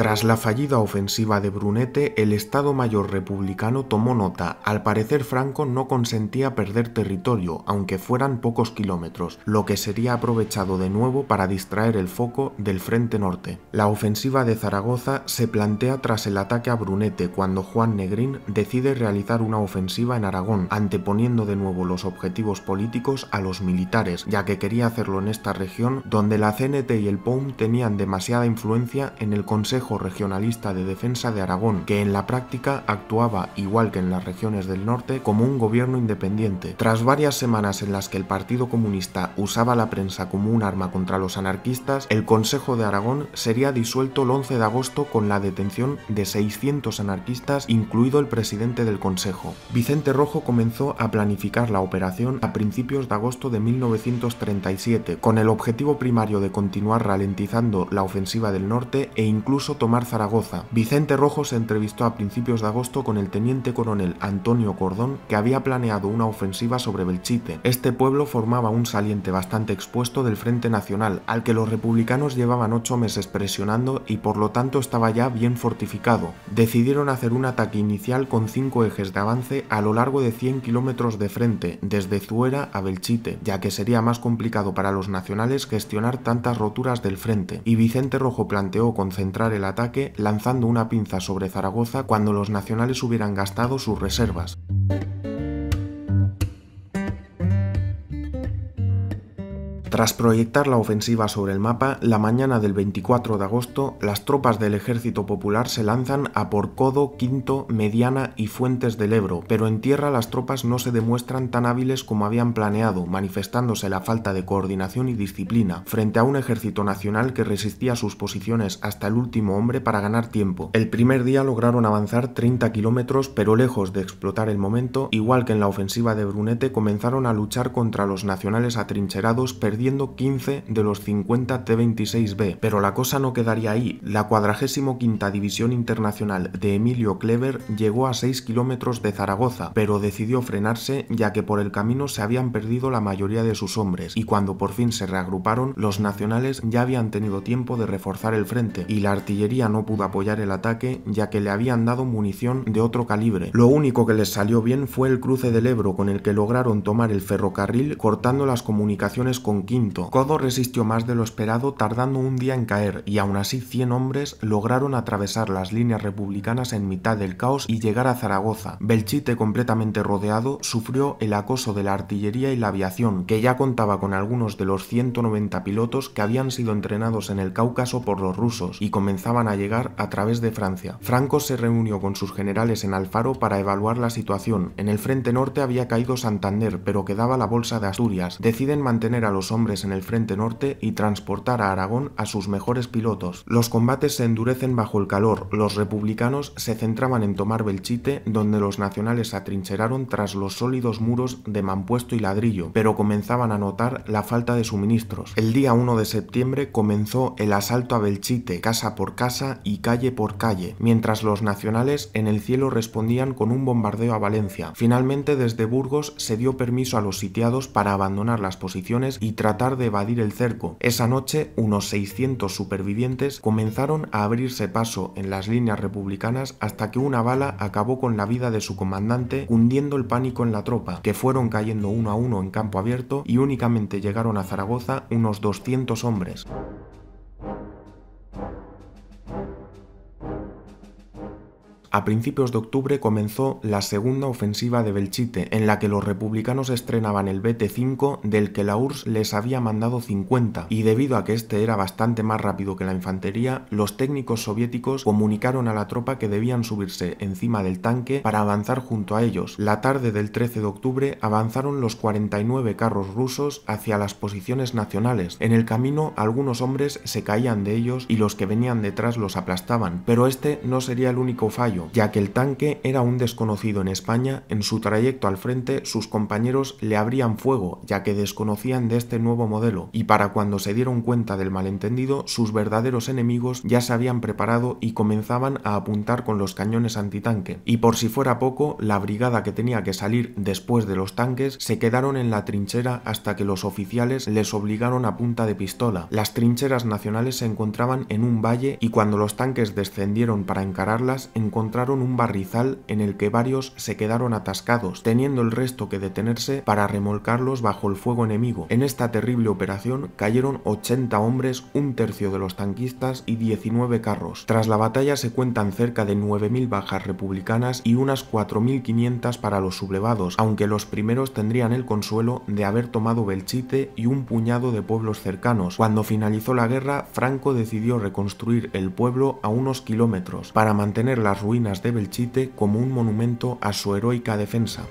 Tras la fallida ofensiva de Brunete, el Estado Mayor republicano tomó nota. Al parecer Franco no consentía perder territorio, aunque fueran pocos kilómetros, lo que sería aprovechado de nuevo para distraer el foco del Frente Norte. La ofensiva de Zaragoza se plantea tras el ataque a Brunete, cuando Juan Negrín decide realizar una ofensiva en Aragón, anteponiendo de nuevo los objetivos políticos a los militares, ya que quería hacerlo en esta región donde la CNT y el POUM tenían demasiada influencia en el Consejo Regionalista de Defensa de Aragón, que en la práctica actuaba, igual que en las regiones del norte, como un gobierno independiente. Tras varias semanas en las que el Partido Comunista usaba la prensa como un arma contra los anarquistas, el Consejo de Aragón sería disuelto el 11 de agosto con la detención de 600 anarquistas, incluido el presidente del Consejo. Vicente Rojo comenzó a planificar la operación a principios de agosto de 1937, con el objetivo primario de continuar ralentizando la ofensiva del norte e incluso tomar Zaragoza. Vicente Rojo se entrevistó a principios de agosto con el teniente coronel Antonio Cordón, que había planeado una ofensiva sobre Belchite. Este pueblo formaba un saliente bastante expuesto del Frente Nacional, al que los republicanos llevaban ocho meses presionando y por lo tanto estaba ya bien fortificado. Decidieron hacer un ataque inicial con cinco ejes de avance a lo largo de 100 kilómetros de frente, desde Zuera a Belchite, ya que sería más complicado para los nacionales gestionar tantas roturas del frente, y Vicente Rojo planteó concentrar el el ataque lanzando una pinza sobre Zaragoza cuando los nacionales hubieran gastado sus reservas. Tras proyectar la ofensiva sobre el mapa, la mañana del 24 de agosto, las tropas del Ejército Popular se lanzan a por Codo Quinto, Mediana y Fuentes del Ebro, pero en tierra las tropas no se demuestran tan hábiles como habían planeado, manifestándose la falta de coordinación y disciplina, frente a un ejército nacional que resistía sus posiciones hasta el último hombre para ganar tiempo. El primer día lograron avanzar 30 kilómetros, pero lejos de explotar el momento, igual que en la ofensiva de Brunete, comenzaron a luchar contra los nacionales atrincherados perdidos 15 de los 50 T26B. Pero la cosa no quedaría ahí. La 45 División Internacional de Emilio Clever llegó a 6 kilómetros de Zaragoza, pero decidió frenarse ya que por el camino se habían perdido la mayoría de sus hombres y cuando por fin se reagruparon, los nacionales ya habían tenido tiempo de reforzar el frente y la artillería no pudo apoyar el ataque ya que le habían dado munición de otro calibre. Lo único que les salió bien fue el cruce del Ebro con el que lograron tomar el ferrocarril cortando las comunicaciones con Codo resistió más de lo esperado tardando un día en caer y aún así 100 hombres lograron atravesar las líneas republicanas en mitad del caos y llegar a Zaragoza. Belchite completamente rodeado sufrió el acoso de la artillería y la aviación que ya contaba con algunos de los 190 pilotos que habían sido entrenados en el Cáucaso por los rusos y comenzaban a llegar a través de Francia. Franco se reunió con sus generales en Alfaro para evaluar la situación. En el frente norte había caído Santander pero quedaba la bolsa de Asturias. Deciden mantener a los hombres en el frente norte y transportar a Aragón a sus mejores pilotos. Los combates se endurecen bajo el calor, los republicanos se centraban en tomar Belchite, donde los nacionales atrincheraron tras los sólidos muros de mampuesto y ladrillo, pero comenzaban a notar la falta de suministros. El día 1 de septiembre comenzó el asalto a Belchite, casa por casa y calle por calle, mientras los nacionales en el cielo respondían con un bombardeo a Valencia. Finalmente desde Burgos se dio permiso a los sitiados para abandonar las posiciones y tras tratar de evadir el cerco. Esa noche, unos 600 supervivientes comenzaron a abrirse paso en las líneas republicanas hasta que una bala acabó con la vida de su comandante, hundiendo el pánico en la tropa, que fueron cayendo uno a uno en campo abierto y únicamente llegaron a Zaragoza unos 200 hombres. a principios de octubre comenzó la segunda ofensiva de Belchite, en la que los republicanos estrenaban el BT-5 del que la URSS les había mandado 50, y debido a que este era bastante más rápido que la infantería, los técnicos soviéticos comunicaron a la tropa que debían subirse encima del tanque para avanzar junto a ellos. La tarde del 13 de octubre avanzaron los 49 carros rusos hacia las posiciones nacionales. En el camino algunos hombres se caían de ellos y los que venían detrás los aplastaban, pero este no sería el único fallo ya que el tanque era un desconocido en España, en su trayecto al frente sus compañeros le abrían fuego, ya que desconocían de este nuevo modelo, y para cuando se dieron cuenta del malentendido, sus verdaderos enemigos ya se habían preparado y comenzaban a apuntar con los cañones antitanque. Y por si fuera poco, la brigada que tenía que salir después de los tanques se quedaron en la trinchera hasta que los oficiales les obligaron a punta de pistola. Las trincheras nacionales se encontraban en un valle y cuando los tanques descendieron para encararlas, encontraron encontraron un barrizal en el que varios se quedaron atascados, teniendo el resto que detenerse para remolcarlos bajo el fuego enemigo. En esta terrible operación cayeron 80 hombres, un tercio de los tanquistas y 19 carros. Tras la batalla se cuentan cerca de 9.000 bajas republicanas y unas 4.500 para los sublevados, aunque los primeros tendrían el consuelo de haber tomado Belchite y un puñado de pueblos cercanos. Cuando finalizó la guerra, Franco decidió reconstruir el pueblo a unos kilómetros para mantener las ruinas de Belchite como un monumento a su heroica defensa.